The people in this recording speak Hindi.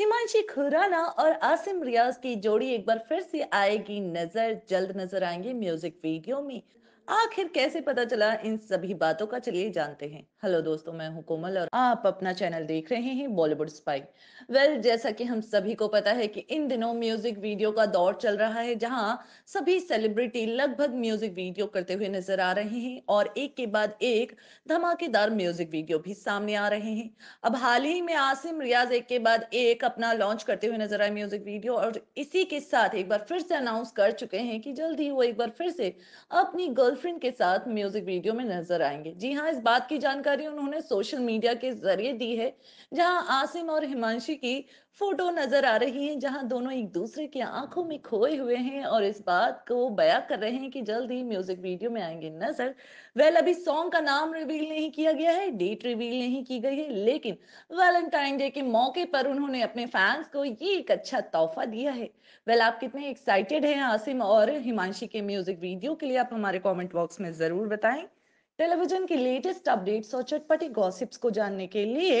हिमांशी खुराना और आसिम रियाज की जोड़ी एक बार फिर से आएगी नजर जल्द नजर आएंगे म्यूजिक वीडियो में आखिर कैसे पता चला इन सभी बातों का चलिए जानते हैं हेलो दोस्तों मैं हूं कोमल और आप अपना चैनल देख रहे हैं बॉलीवुड स्पाई वेल well, जैसा कि हम सभी को पता है कि इन दिनों म्यूजिक वीडियो का दौर चल रहा है जहां सभी सेलिब्रिटी लगभग म्यूजिक वीडियो करते हुए नजर आ रहे हैं और एक के बाद एक धमाकेदार म्यूजिक वीडियो भी सामने आ रहे हैं अब हाल ही में आसिम रियाज एक के बाद एक अपना लॉन्च करते हुए नजर आए म्यूजिक वीडियो और इसी के साथ एक बार फिर से अनाउंस कर चुके हैं कि जल्द ही वो एक बार फिर से अपनी गर्ल गर्लफ्रेंड के साथ म्यूजिक वीडियो में नजर आएंगे जी हाँ इस बात की जानकारी उन्होंने सोशल मीडिया के जरिए दी है जहां आसिम और हिमांशी की फोटो नजर आ रही है जहां दोनों एक दूसरे की आंखों में खोए हुए हैं और इस बात को बया कर रहे हैं कि जल्द ही म्यूजिक वीडियो में आएंगे नजर वेल अभी सॉन्ग का नाम रिवील नहीं किया गया है डेट रिवील नहीं की गई है लेकिन वैलेंटाइन डे के मौके पर उन्होंने अपने फैंस को ये एक अच्छा तोहफा दिया है वेल आप कितने एक्साइटेड हैं आसिम और हिमांशी के म्यूजिक वीडियो के लिए आप हमारे कॉमेंट बॉक्स में जरूर बताएं टेलीविजन की लेटेस्ट अपडेट्स और चटपटी गॉसिप्स को जानने के लिए